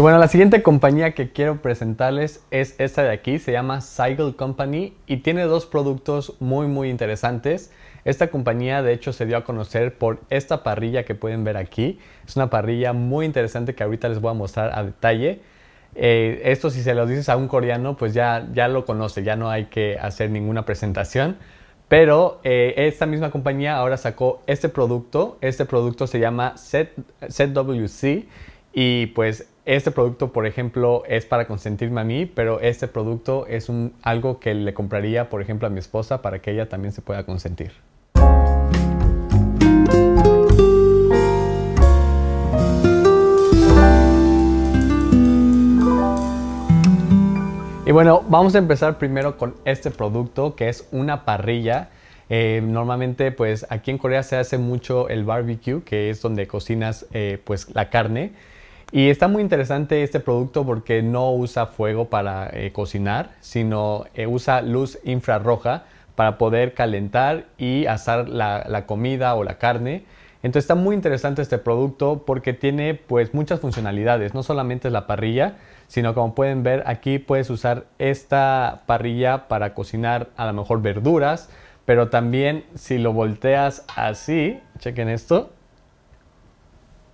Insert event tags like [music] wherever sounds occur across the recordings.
bueno, la siguiente compañía que quiero presentarles es esta de aquí, se llama Cycle Company y tiene dos productos muy muy interesantes. Esta compañía de hecho se dio a conocer por esta parrilla que pueden ver aquí. Es una parrilla muy interesante que ahorita les voy a mostrar a detalle. Eh, esto si se lo dices a un coreano pues ya, ya lo conoce, ya no hay que hacer ninguna presentación. Pero eh, esta misma compañía ahora sacó este producto. Este producto se llama ZWC y pues este producto, por ejemplo, es para consentirme a mí, pero este producto es un, algo que le compraría, por ejemplo, a mi esposa para que ella también se pueda consentir. Y bueno, vamos a empezar primero con este producto que es una parrilla. Eh, normalmente, pues aquí en Corea se hace mucho el barbecue, que es donde cocinas eh, pues la carne. Y está muy interesante este producto porque no usa fuego para eh, cocinar, sino eh, usa luz infrarroja para poder calentar y asar la, comida o la carne. Entonces está muy interesante este producto porque tiene pues muchas funcionalidades, no solamente es la parrilla, sino como pueden ver aquí puedes usar esta parrilla para cocinar a lo mejor verduras, pero también si lo volteas así, chequen esto,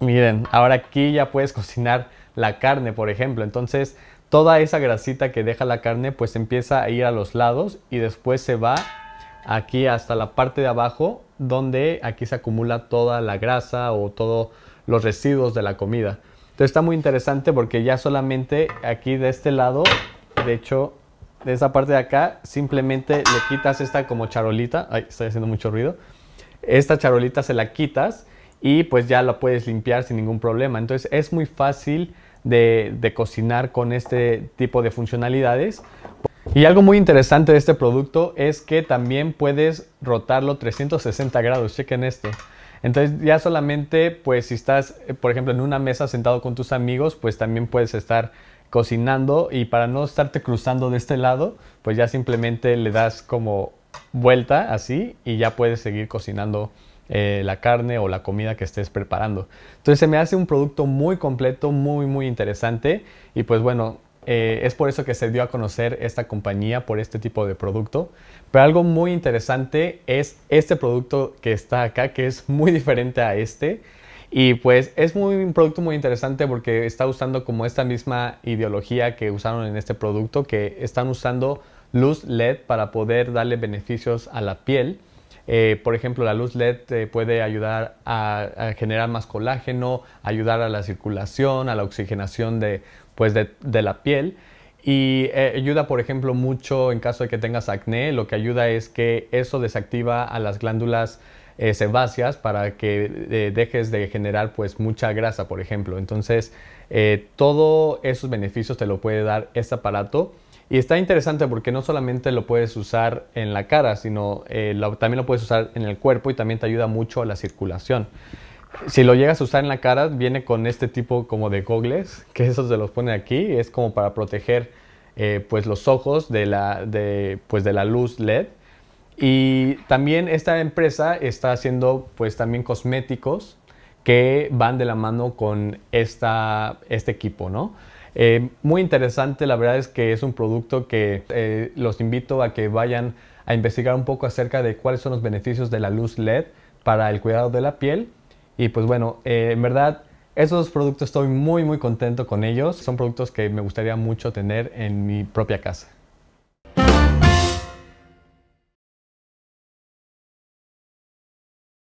Miren, ahora aquí ya puedes [laughs] cocinar la carne, por ejemplo. Entonces, toda esa grasita que deja la carne, pues empieza a ir a los lados y después se va aquí hasta la parte de abajo, donde aquí se acumula toda la grasa o todos los residuos de la comida. Entonces está muy interesante porque ya solamente aquí de este lado, de hecho, de esa parte de acá, simplemente le quitas esta como charolita. Ay, estoy haciendo mucho ruido. Esta charolita se la quitas y pues ya lo puedes limpiar sin ningún problema. Entonces es muy fácil de, cocinar con este tipo de funcionalidades. Y algo muy interesante de este producto es que también puedes rotarlo 360 grados. Chequen esto. Entonces ya solamente, pues si estás, eh, por ejemplo, en una mesa sentado con tus amigos, pues también puedes estar cocinando y para no estarte cruzando de este lado, pues ya simplemente le das como vuelta así y ya puedes seguir cocinando eh, la carne o la comida que estés preparando. Entonces se me hace un producto muy completo, muy, muy interesante y pues bueno, eh, es por eso que se dio a conocer esta compañía por este tipo de producto. Pero algo muy interesante es este producto que está acá, que es muy [laughs] diferente a este. Y pues es muy, un producto muy interesante porque está usando como esta misma ideología que usaron en este producto, que están usando luz LED para poder darle beneficios a la piel. Eh, por ejemplo, la luz LED eh, puede ayudar a, generar más colágeno, ayudar a la circulación, a la oxigenación de, pues, la piel. Y eh, ayuda, por ejemplo, mucho en caso de que tengas acné, lo que ayuda es que eso desactiva a las glándulas sebáceas para que dejes de generar pues mucha grasa, por ejemplo. Entonces, todos esos beneficios te lo puede dar este aparato. Y está interesante porque no solamente lo puedes usar en la cara, sino eh, también lo puedes usar en el cuerpo y también te ayuda mucho a la circulación. Si lo llegas a usar en la cara, viene con este tipo como de gogles, que esos se los pone aquí, es como para proteger eh, pues los ojos de la, pues de la luz LED. Y también esta empresa está haciendo pues también cosméticos que van de la mano con esta, este equipo, ¿no? Eh, muy interesante, la verdad es que es un producto que eh, los invito a que vayan a investigar un poco acerca de cuáles son los beneficios de la luz LED para el cuidado de la piel. Y pues bueno, eh, en verdad esos productos estoy muy muy contento con ellos. Son productos que me gustaría mucho tener en mi propia casa.